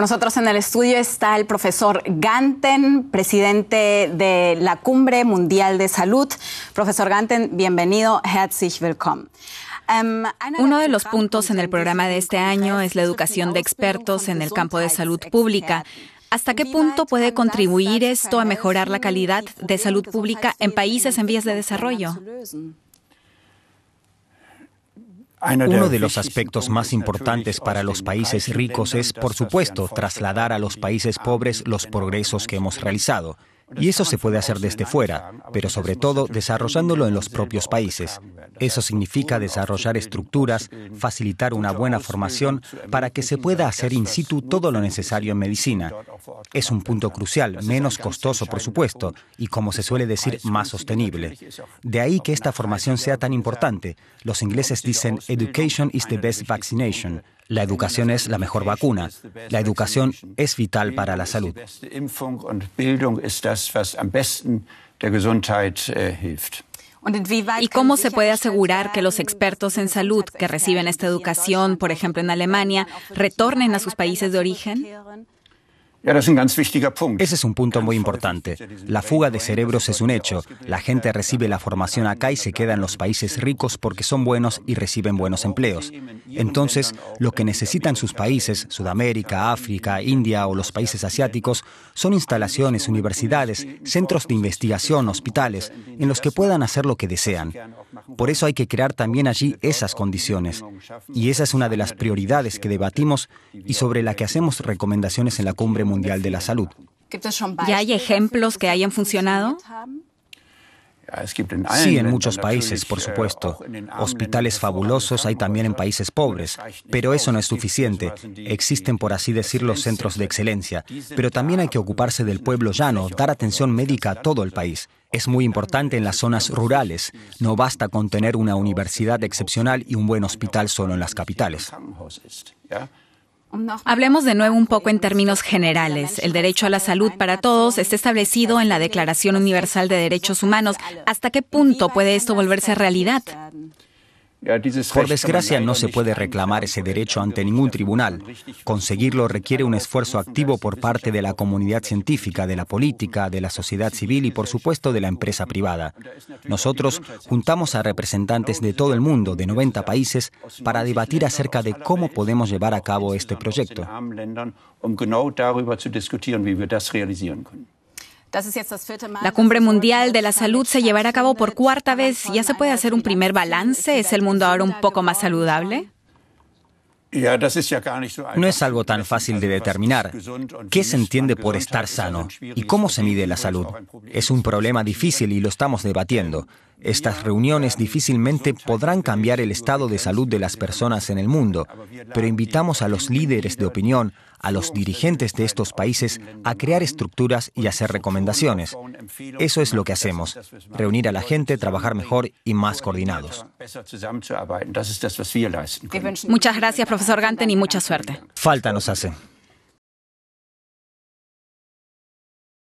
nosotros en el estudio está el profesor Ganten, presidente de la Cumbre Mundial de Salud. Profesor Ganten, bienvenido. Herzlich willkommen. Em, Uno de los puntos en el programa de este año es la educación de expertos en el campo de salud pública. ¿Hasta qué punto puede contribuir esto a mejorar la calidad de salud pública en países en vías de desarrollo? Uno de los aspectos más importantes para los países ricos es, por supuesto, trasladar a los países pobres los progresos que hemos realizado. Y eso se puede hacer desde fuera, pero sobre todo desarrollándolo en los propios países. Eso significa desarrollar estructuras, facilitar una buena formación para que se pueda hacer in situ todo lo necesario en medicina. Es un punto crucial, menos costoso por supuesto, y como se suele decir, más sostenible. De ahí que esta formación sea tan importante. Los ingleses dicen, Education is the best vaccination. La educación es la mejor vacuna. La educación es vital para la salud. ¿Y cómo se puede asegurar que los expertos en salud que reciben esta educación, por ejemplo en Alemania, retornen a sus países de origen? Ese es un punto muy importante. La fuga de cerebros es un hecho. La gente recibe la formación acá y se queda en los países ricos porque son buenos y reciben buenos empleos. Entonces, lo que necesitan sus países, Sudamérica, África, India o los países asiáticos, son instalaciones, universidades, centros de investigación, hospitales, en los que puedan hacer lo que desean. Por eso hay que crear también allí esas condiciones. Y esa es una de las prioridades que debatimos y sobre la que hacemos recomendaciones en la cumbre Mundial de la Salud. Ya hay ejemplos que hayan funcionado? Sí, en muchos países, por supuesto. Hospitales fabulosos hay también en países pobres, pero eso no es suficiente. Existen, por así decirlo, centros de excelencia, pero también hay que ocuparse del pueblo llano, dar atención médica a todo el país. Es muy importante en las zonas rurales. No basta con tener una universidad excepcional y un buen hospital solo en las capitales. Hablemos de nuevo un poco en términos generales. El derecho a la salud para todos está establecido en la Declaración Universal de Derechos Humanos. ¿Hasta qué punto puede esto volverse realidad? Por desgracia no se puede reclamar ese derecho ante ningún tribunal. Conseguirlo requiere un esfuerzo activo por parte de la comunidad científica, de la política, de la sociedad civil y por supuesto de la empresa privada. Nosotros juntamos a representantes de todo el mundo, de 90 países, para debatir acerca de cómo podemos llevar a cabo este proyecto. La cumbre mundial de la salud se llevará a cabo por cuarta vez. ¿Ya se puede hacer un primer balance? ¿Es el mundo ahora un poco más saludable? No es algo tan fácil de determinar. ¿Qué se entiende por estar sano? ¿Y cómo se mide la salud? Es un problema difícil y lo estamos debatiendo. Estas reuniones difícilmente podrán cambiar el estado de salud de las personas en el mundo, pero invitamos a los líderes de opinión, a los dirigentes de estos países, a crear estructuras y hacer recomendaciones. Eso es lo que hacemos, reunir a la gente, trabajar mejor y más coordinados. Muchas gracias, profesor Ganten, y mucha suerte. Falta nos hace.